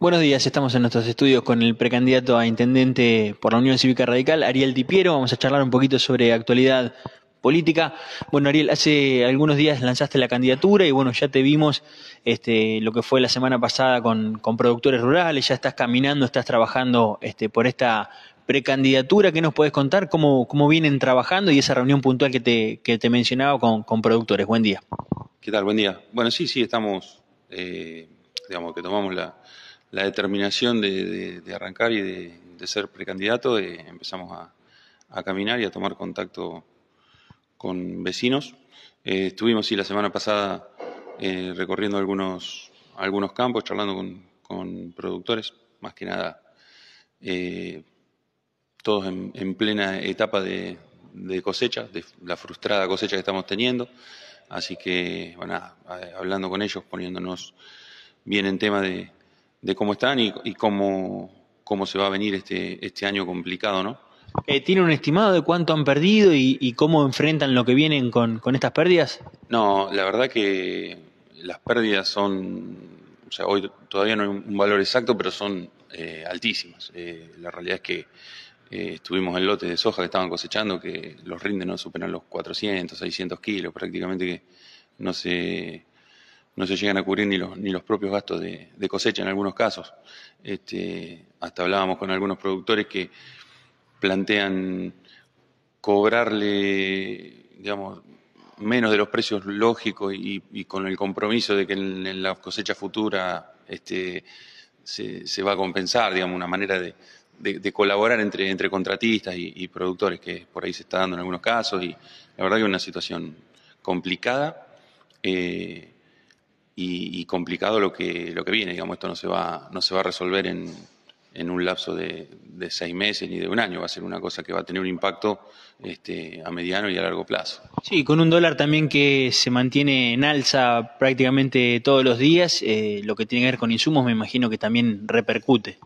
Buenos días, estamos en nuestros estudios con el precandidato a intendente por la Unión Cívica Radical, Ariel Tipiero. Vamos a charlar un poquito sobre actualidad política. Bueno, Ariel, hace algunos días lanzaste la candidatura y bueno, ya te vimos este, lo que fue la semana pasada con, productores rurales, ya estás caminando, estás trabajando este, por esta precandidatura. ¿Qué nos puedes contar? ¿Cómo, vienen trabajando y esa reunión puntual que te, te mencionaba con, productores? Buen día. ¿Qué tal? Buen día. Bueno, sí, sí, estamos, eh, digamos que tomamos la la determinación de, arrancar y de, ser precandidato, eh, empezamos a, caminar y a tomar contacto con vecinos. Eh, estuvimos sí, la semana pasada eh, recorriendo algunos, algunos campos, charlando con, productores, más que nada todos en, plena etapa de, de, cosecha, de la frustrada cosecha que estamos teniendo. Así que, bueno, hablando con ellos, poniéndonos bien en tema de, de cómo están y, cómo, cómo, se va a venir este, este año complicado, ¿no? Eh, ¿Tiene un estimado de cuánto han perdido y, cómo enfrentan lo que vienen con, con, estas pérdidas? No, la verdad que las pérdidas son, o sea, hoy todavía no hay un valor exacto, pero son eh, altísimas. Eh, la realidad es que eh, estuvimos en lotes de soja que estaban cosechando, que los rindes no superan los 400, 600 kilos, prácticamente que no se no se llegan a cubrir ni los, ni los propios gastos de, cosecha en algunos casos. Este, hasta hablábamos con algunos productores que plantean cobrarle, digamos, menos de los precios lógicos y, con el compromiso de que en, la cosecha futura este, se, va a compensar, digamos, una manera de, colaborar entre, entre contratistas y, productores, que por ahí se está dando en algunos casos, y la verdad que es una situación complicada. Eh, y, complicado lo que, lo que viene. Digamos, esto no se va, no se va a resolver en, en un lapso de, de, seis meses ni de un año. Va a ser una cosa que va a tener un impacto este, a mediano y a largo plazo. Sí, con un dólar también que se mantiene en alza prácticamente todos los días, eh, lo que tiene que ver con insumos me imagino que también repercute.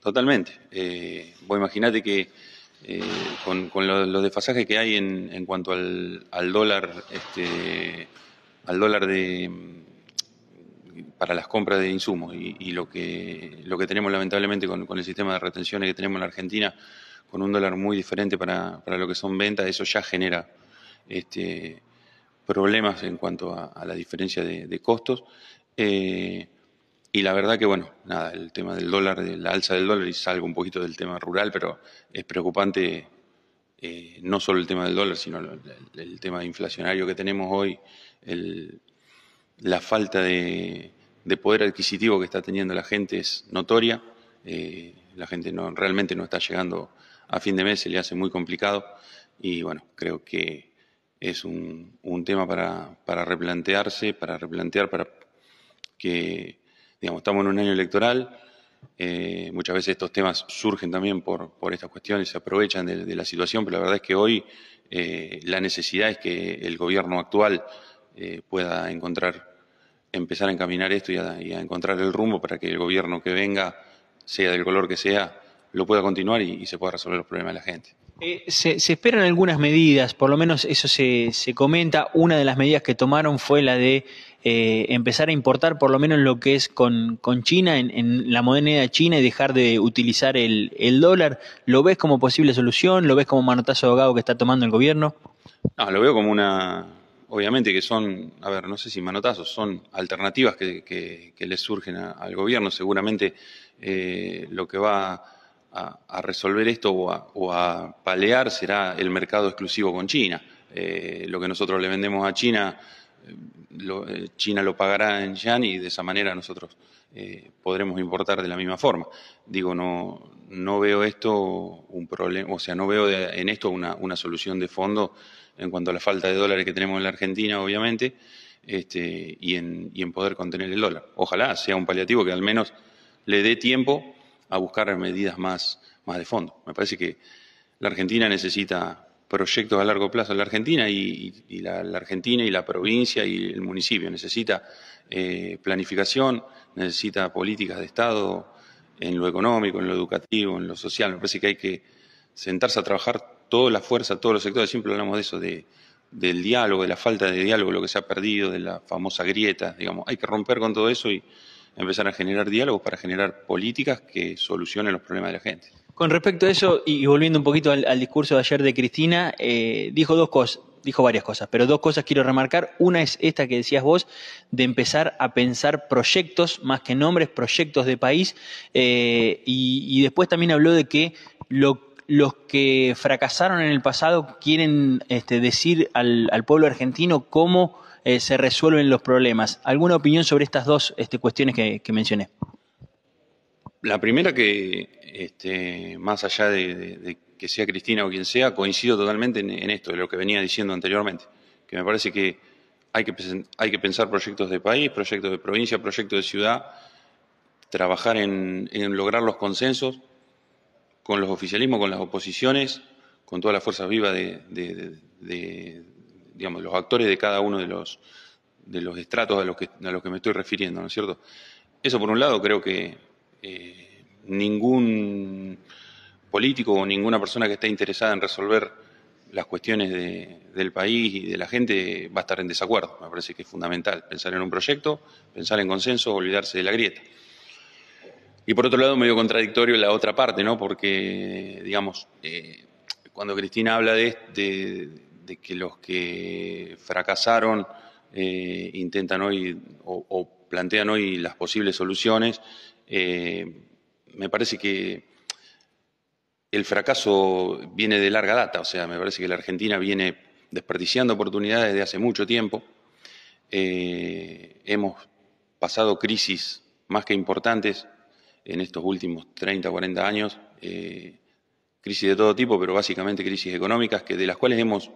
Totalmente. Eh, vos imaginate que eh, con, los desfasajes que hay en, en cuanto al, al dólar, este, al dólar de para las compras de insumos y, lo, que, lo que tenemos lamentablemente con, el sistema de retenciones que tenemos en la Argentina, con un dólar muy diferente para, lo que son ventas, eso ya genera este, problemas en cuanto a, la diferencia de, costos. Eh, y la verdad que, bueno, nada, el tema del dólar, la alza del dólar, y salgo un poquito del tema rural, pero es preocupante eh, no solo el tema del dólar, sino el, el tema inflacionario que tenemos hoy, el, la falta de, poder adquisitivo que está teniendo la gente es notoria. Eh, la gente realmente no está llegando a fin de mes, se le hace muy complicado. Y bueno, creo que es un, tema para, replantearse, para replantear, para que, digamos, estamos en un año electoral. Eh, muchas veces estos temas surgen también por, estas cuestiones, se aprovechan de, la situación, pero la verdad es que hoy eh, la necesidad es que el gobierno actual eh, pueda encontrar, empezar a encaminar esto y a, encontrar el rumbo para que el gobierno que venga, sea del color que sea, lo pueda continuar y, se pueda resolver los problemas de la gente. Eh, se, esperan algunas medidas, por lo menos eso se, comenta. Una de las medidas que tomaron fue la de eh, empezar a importar por lo menos lo que es con, China, en, la moneda china y dejar de utilizar el, dólar. ¿Lo ves como posible solución? ¿Lo ves como manotazo de ahogado que está tomando el gobierno? No, lo veo como una, obviamente que son, a ver, no sé si manotazos, son alternativas que, les surgen al gobierno. Seguramente eh, lo que va a, resolver esto o a, palear será el mercado exclusivo con China. Eh, lo que nosotros le vendemos a China, eh, China lo pagará en yuan y de esa manera nosotros eh, podremos importar de la misma forma. Digo, no, no veo esto un problema, o sea, no veo en esto una, solución de fondo en cuanto a la falta de dólares que tenemos en la Argentina, obviamente, este, y, en, y en poder contener el dólar. Ojalá sea un paliativo que al menos le dé tiempo a buscar medidas más, de fondo. Me parece que la Argentina necesita proyectos a largo plazo. La Argentina y, la, Argentina y la provincia y el municipio necesita eh, planificación necesita políticas de Estado en lo económico, en lo educativo, en lo social. Me parece que hay que sentarse a trabajar toda la fuerza, todos los sectores, siempre hablamos de eso, de, del diálogo, de la falta de diálogo, lo que se ha perdido, de la famosa grieta, digamos, hay que romper con todo eso y empezar a generar diálogos para generar políticas que solucionen los problemas de la gente. Con respecto a eso, y volviendo un poquito al, discurso de ayer de Cristina, eh, dijo dos cosas dijo varias cosas, pero dos cosas quiero remarcar. Una es esta que decías vos, de empezar a pensar proyectos, más que nombres, proyectos de país. Eh, y, después también habló de que los que fracasaron en el pasado quieren este, decir al, pueblo argentino cómo eh, se resuelven los problemas. ¿Alguna opinión sobre estas dos este, cuestiones que, mencioné? La primera que, este, más allá de que sea Cristina o quien sea, coincido totalmente en, esto, de lo que venía diciendo anteriormente, que me parece que hay que, hay que pensar proyectos de país, proyectos de provincia, proyectos de ciudad, trabajar en, lograr los consensos con los oficialismos, con las oposiciones, con todas las fuerzas vivas de, digamos, los actores de cada uno de los, de los estratos a los, que, a los que me estoy refiriendo, ¿no es cierto? Eso por un lado creo que eh, ningún político o ninguna persona que esté interesada en resolver las cuestiones del país y de la gente va a estar en desacuerdo. Me parece que es fundamental pensar en un proyecto, pensar en consenso, olvidarse de la grieta. Y por otro lado, medio contradictorio la otra parte, ¿no? Porque, digamos, eh, cuando Cristina habla de, que los que fracasaron eh, intentan hoy o, plantean hoy las posibles soluciones, eh, me parece que el fracaso viene de larga data, o sea, me parece que la Argentina viene desperdiciando oportunidades desde hace mucho tiempo. Eh, hemos pasado crisis más que importantes en estos últimos 30, 40 años, eh, crisis de todo tipo, pero básicamente crisis económicas, que de las cuales hemos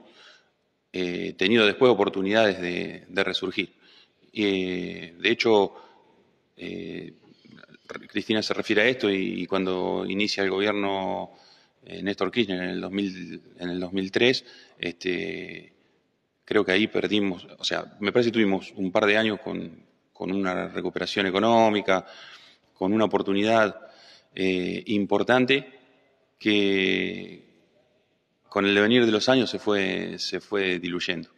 eh, tenido después oportunidades de, resurgir. de hecho, Cristina se refiere a esto y cuando inicia el gobierno eh, Néstor Kirchner en el, 2003, este, creo que ahí perdimos, o sea, me parece que tuvimos un par de años con, una recuperación económica, con una oportunidad eh, importante que con el devenir de los años se fue, se fue diluyendo.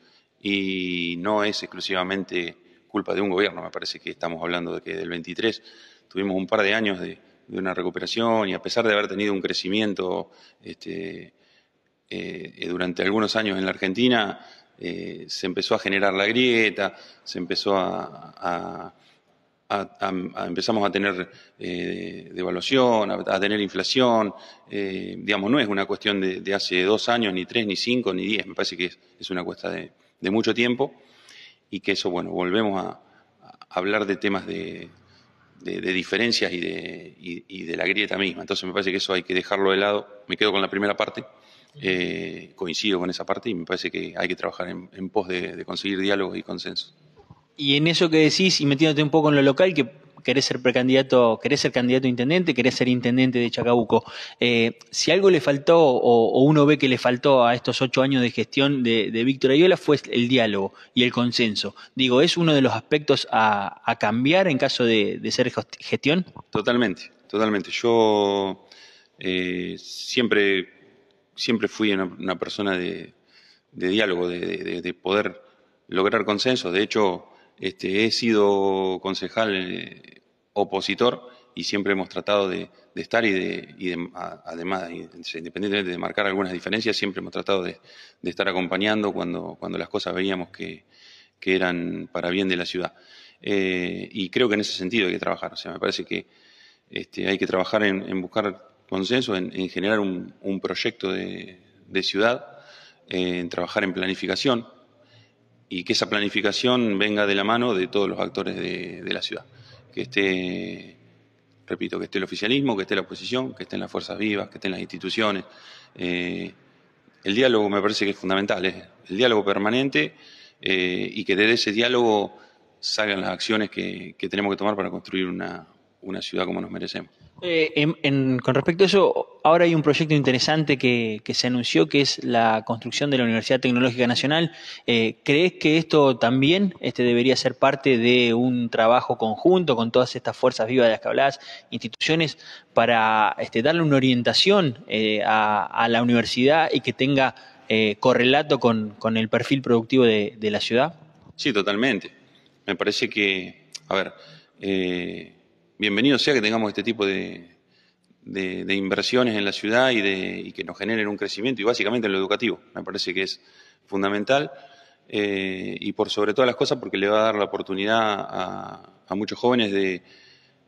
Y no es exclusivamente culpa de un gobierno, me parece que estamos hablando de que del 23 tuvimos un par de años de, de una recuperación y a pesar de haber tenido un crecimiento este, eh, eh, durante algunos años en la Argentina, eh, se empezó a generar la grieta, se empezó a, empezamos a tener devaluación, a, tener inflación, digamos, no es una cuestión de, hace dos años, ni tres, ni cinco, ni diez, me parece que es, una cuesta de, mucho tiempo y que eso, bueno, volvemos a hablar de temas de, de, diferencias y de, y, de, la grieta misma. Entonces me parece que eso hay que dejarlo de lado. Me quedo con la primera parte, eh, coincido con esa parte y me parece que hay que trabajar en, pos de, de conseguir diálogos y consensos. Y en eso que decís, y metiéndote un poco en lo local, que querés ser precandidato, querés ser candidato intendente, querés ser intendente de Chacabuco. Eh, si algo le faltó o, uno ve que le faltó a estos ocho años de gestión de, Víctor Ayola fue el diálogo y el consenso. Digo, ¿es uno de los aspectos a, cambiar en caso de, ser gestión? Totalmente, totalmente. Yo eh, siempre, siempre fui una, persona de, diálogo, de poder lograr consenso. De hecho, este, he sido concejal eh, opositor y siempre hemos tratado de, estar y de, además, independientemente de marcar algunas diferencias, siempre hemos tratado de, estar acompañando cuando, cuando las cosas veíamos que, eran para bien de la ciudad. Eh, y creo que en ese sentido hay que trabajar. O sea, me parece que este, hay que trabajar en, buscar consenso, en, generar un, proyecto de, ciudad, eh, en trabajar en planificación y que esa planificación venga de la mano de todos los actores de la ciudad que esté, repito, que esté el oficialismo, que esté la oposición, que estén las fuerzas vivas, que estén las instituciones. Eh, el diálogo me parece que es fundamental, es ¿eh? el diálogo permanente eh, y que desde ese diálogo salgan las acciones que tenemos que tomar para construir una, una ciudad como nos merecemos. Eh, con respecto a eso, ahora hay un proyecto interesante que, se anunció, que es la construcción de la Universidad Tecnológica Nacional. Eh, ¿Crees que esto también este, debería ser parte de un trabajo conjunto con todas estas fuerzas vivas de las que hablas, instituciones, para este, darle una orientación eh, a, la universidad y que tenga correlato con, el perfil productivo de, de, la ciudad? Sí, totalmente. Me parece que, a ver, bienvenido sea que tengamos este tipo de, inversiones en la ciudad y, que nos generen un crecimiento, y básicamente en lo educativo, me parece que es fundamental, eh, y por sobre todas las cosas porque le va a dar la oportunidad a, muchos jóvenes eh,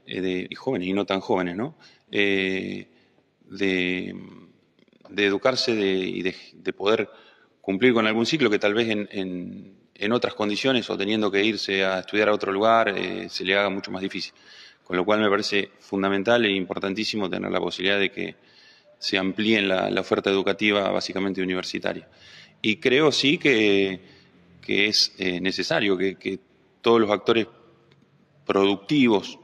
de, y jóvenes y no tan jóvenes, ¿no? Eh, de, educarse y de, poder cumplir con algún ciclo que tal vez en, otras condiciones o teniendo que irse a estudiar a otro lugar se le haga mucho más difícil. Con lo cual me parece fundamental e importantísimo tener la posibilidad de que se amplíe la, oferta educativa básicamente universitaria. Y creo sí que, es eh, necesario que, todos los actores productivos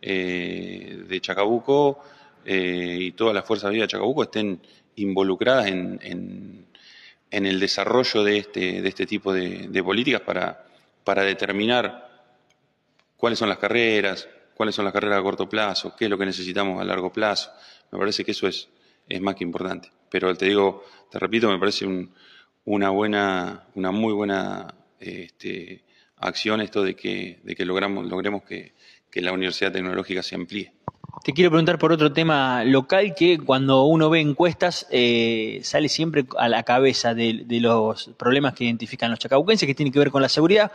eh, de Chacabuco eh, y todas las fuerzas vivas de Chacabuco estén involucradas en, el desarrollo de este, este tipo de, políticas para determinar cuáles son las carreras, cuáles son las carreras a corto plazo, qué es lo que necesitamos a largo plazo. Me parece que eso es, más que importante. Pero te digo, te repito, me parece una buena, una muy buena este, acción esto de que, de que logramos, logremos que, la universidad tecnológica se amplíe. Te quiero preguntar por otro tema local que cuando uno ve encuestas eh, sale siempre a la cabeza de, los problemas que identifican los chacabuquenses, que tienen que ver con la seguridad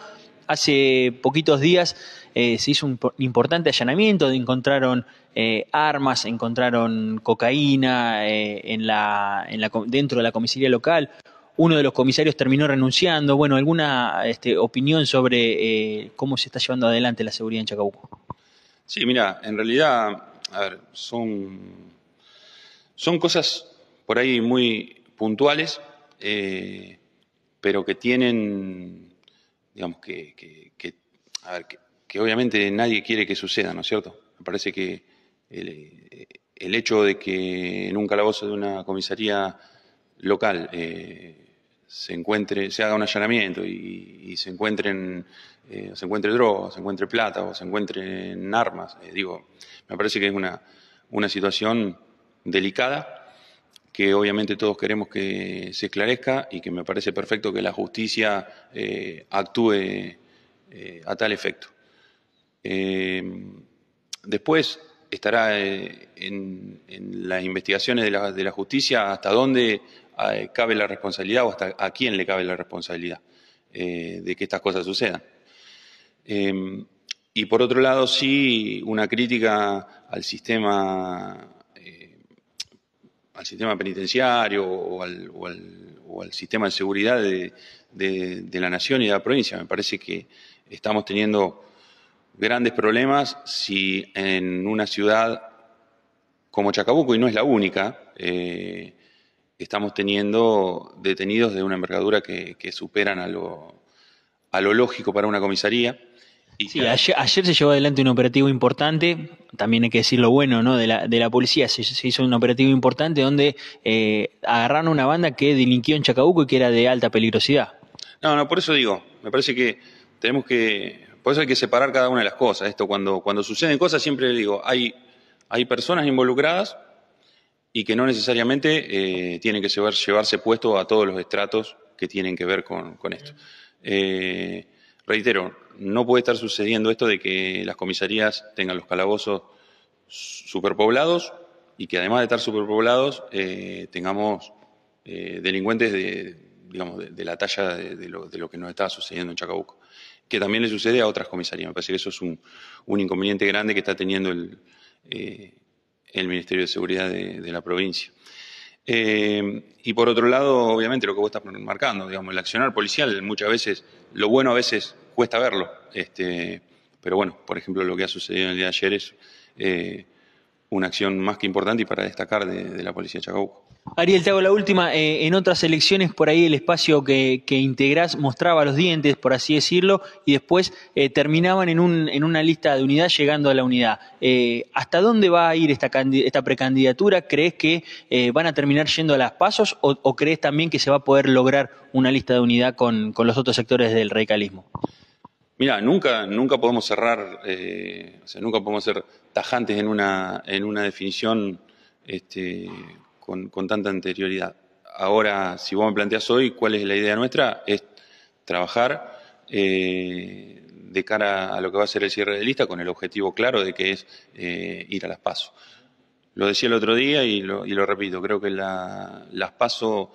hace poquitos días eh, se hizo un importante allanamiento, encontraron eh, armas, encontraron cocaína eh, en la, dentro de la comisaría local. Uno de los comisarios terminó renunciando. Bueno, ¿alguna este, opinión sobre cómo se está llevando adelante la seguridad en Chacabuco? Sí, mira, en realidad, a ver, son, son cosas por ahí muy puntuales, pero que tienen digamos, que, que, obviamente nadie quiere que suceda, ¿no es cierto? Me parece que el, eh, hecho de que en un calabozo de una comisaría local eh, se encuentre, se haga un allanamiento y, se encuentren, eh, se encuentre droga, se encuentre plata o se encuentren armas, digo, me parece que es una, una situación delicada que obviamente todos queremos que se esclarezca y que me parece perfecto que la justicia eh, actúe eh, a tal efecto. Eh, después estará en, las investigaciones de la, de la justicia hasta dónde cabe la responsabilidad o hasta a quién le cabe la responsabilidad de que estas cosas sucedan. y por otro lado, sí, una crítica al sistema al sistema penitenciario o al, sistema de seguridad de, la nación y de la provincia. Me parece que estamos teniendo grandes problemas si en una ciudad como Chacabuco, y no es la única, eh, estamos teniendo detenidos de una envergadura que, superan a lo lógico para una comisaría ayer, se llevó adelante un operativo importante, también hay que decir lo bueno ¿no? de, la, policía, se, hizo un operativo importante donde eh, agarraron una banda que delinquió en Chacabuco y que era de alta peligrosidad. No, no, por eso digo, me parece que tenemos que, por eso hay que separar cada una de las cosas. Esto cuando, cuando suceden cosas siempre le digo, hay, hay personas involucradas y que no necesariamente eh, tienen que llevarse puesto a todos los estratos que tienen que ver con, esto. Eh, reitero, no puede estar sucediendo esto de que las comisarías tengan los calabozos superpoblados y que además de estar superpoblados eh, tengamos eh, delincuentes de, la talla de, lo, que nos está sucediendo en Chacabuco, que también le sucede a otras comisarías. Me parece que eso es un, inconveniente grande que está teniendo el eh, Ministerio de Seguridad de la provincia. Eh, y por otro lado, obviamente, lo que vos estás marcando, digamos, el accionar policial, muchas veces, lo bueno a veces cuesta verlo. Este, pero bueno, por ejemplo, lo que ha sucedido en el día de ayer es eh, una acción más que importante y para destacar de, la Policía de Chacabuco. Ariel, te hago la última. Eh, en otras elecciones, por ahí el espacio que, que integrás mostraba los dientes, por así decirlo, y después eh, terminaban en, un, en una lista de unidad llegando a la unidad. Eh, ¿Hasta dónde va a ir esta, precandidatura? ¿Crees que van a terminar yendo a las pasos o, o, crees también que se va a poder lograr una lista de unidad con, con los otros sectores del radicalismo? Mira, nunca, nunca podemos cerrar, eh, o sea, nunca podemos ser tajantes en una, en una definición este, con, tanta anterioridad. Ahora, si vos me planteás hoy cuál es la idea nuestra, es trabajar eh, de cara a lo que va a ser el cierre de lista con el objetivo claro de que es eh, ir a las pasos. Lo decía el otro día y lo, repito, creo que las PASO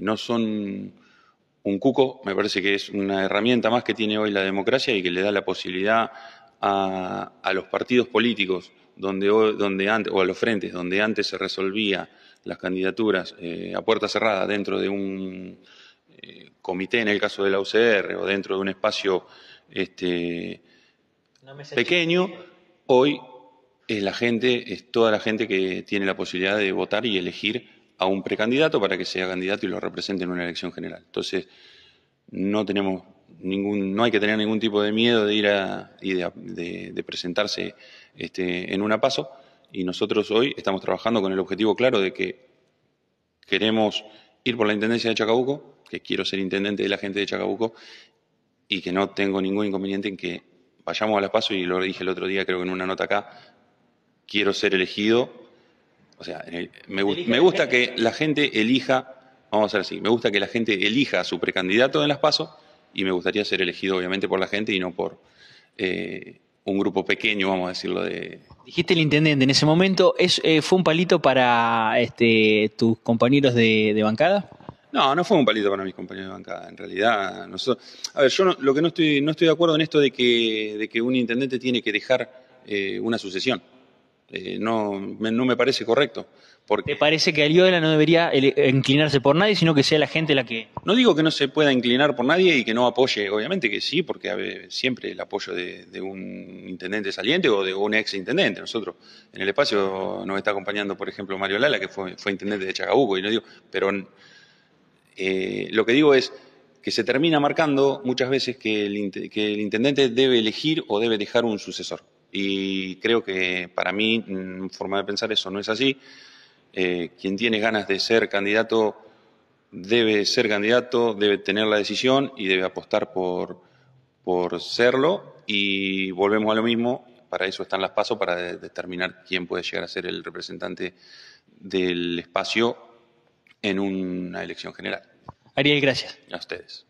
no son un cuco, me parece que es una herramienta más que tiene hoy la democracia y que le da la posibilidad a, los partidos políticos donde, donde antes, o a los frentes donde antes se resolvía las candidaturas eh, a puerta cerrada dentro de un eh, comité, en el caso de la UCR, o dentro de un espacio este, pequeño, hoy es la gente, es toda la gente que tiene la posibilidad de votar y elegir a un precandidato para que sea candidato y lo represente en una elección general. Entonces, no tenemos ningún, no hay que tener ningún tipo de miedo de ir a y de, presentarse este, en una paso. Y nosotros hoy estamos trabajando con el objetivo claro de que queremos ir por la intendencia de Chacabuco, que quiero ser intendente de la gente de Chacabuco y que no tengo ningún inconveniente en que vayamos a la paso y lo dije el otro día, creo que en una nota acá, quiero ser elegido o sea, me, gusta que la gente elija, vamos a hacer así, me gusta que la gente elija a su precandidato en las pasos y me gustaría ser elegido obviamente por la gente y no por eh, un grupo pequeño, vamos a decirlo de... Dijiste el intendente, en ese momento, eh, ¿fue un palito para este, tus compañeros de, bancada? No, no fue un palito para mis compañeros de bancada, en realidad. a ver, yo lo que no estoy, no estoy de acuerdo en esto de que, de que un intendente tiene que dejar eh, una sucesión. Eh, no, me, parece correcto. Porque ¿Te parece que Ariola no debería eh, inclinarse por nadie, sino que sea la gente la que.? No digo que no se pueda inclinar por nadie y que no apoye, obviamente que sí, porque siempre el apoyo de, un intendente saliente o de un ex intendente. Nosotros en el espacio nos está acompañando, por ejemplo, Mario Lala, que fue, intendente de Chacabuco, y no digo. Pero eh, lo que digo es que se termina marcando muchas veces que el intendente debe elegir o debe dejar un sucesor. Y creo que para mí, mm, forma de pensar, eso no es así. Eh, quien tiene ganas de ser candidato debe ser candidato, debe tener la decisión y debe apostar por, por serlo. Y volvemos a lo mismo, para eso están las pasos, para determinar quién puede llegar a ser el representante del espacio en una elección general. Ariel, gracias. A ustedes.